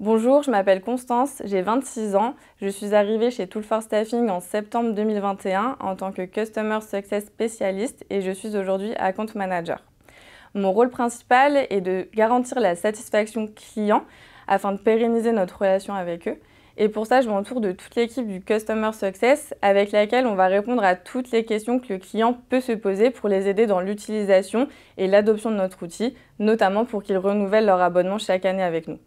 Bonjour, je m'appelle Constance, j'ai 26 ans. Je suis arrivée chez Tool for Staffing en septembre 2021 en tant que Customer Success spécialiste et je suis aujourd'hui Account Manager. Mon rôle principal est de garantir la satisfaction client afin de pérenniser notre relation avec eux. Et pour ça, je m'entoure de toute l'équipe du Customer Success avec laquelle on va répondre à toutes les questions que le client peut se poser pour les aider dans l'utilisation et l'adoption de notre outil, notamment pour qu'ils renouvellent leur abonnement chaque année avec nous.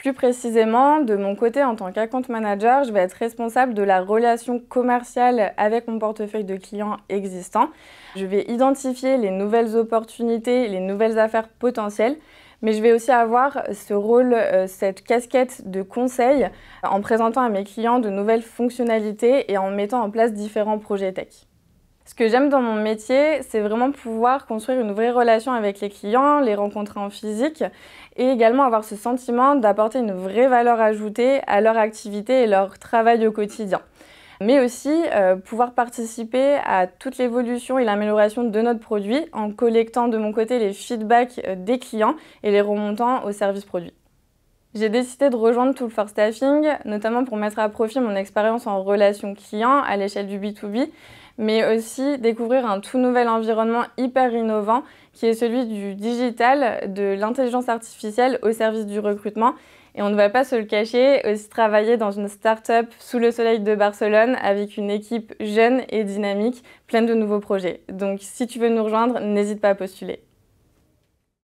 Plus précisément, de mon côté, en tant qu'account manager, je vais être responsable de la relation commerciale avec mon portefeuille de clients existants. Je vais identifier les nouvelles opportunités, les nouvelles affaires potentielles, mais je vais aussi avoir ce rôle, euh, cette casquette de conseil en présentant à mes clients de nouvelles fonctionnalités et en mettant en place différents projets tech. Ce que j'aime dans mon métier, c'est vraiment pouvoir construire une vraie relation avec les clients, les rencontrer en physique et également avoir ce sentiment d'apporter une vraie valeur ajoutée à leur activité et leur travail au quotidien mais aussi euh, pouvoir participer à toute l'évolution et l'amélioration de notre produit en collectant de mon côté les feedbacks euh, des clients et les remontant au service produit. J'ai décidé de rejoindre Tool for staffing, notamment pour mettre à profit mon expérience en relation client à l'échelle du B2B, mais aussi découvrir un tout nouvel environnement hyper innovant qui est celui du digital, de l'intelligence artificielle au service du recrutement. Et on ne va pas se le cacher, aussi travailler dans une start-up sous le soleil de Barcelone avec une équipe jeune et dynamique, pleine de nouveaux projets. Donc si tu veux nous rejoindre, n'hésite pas à postuler.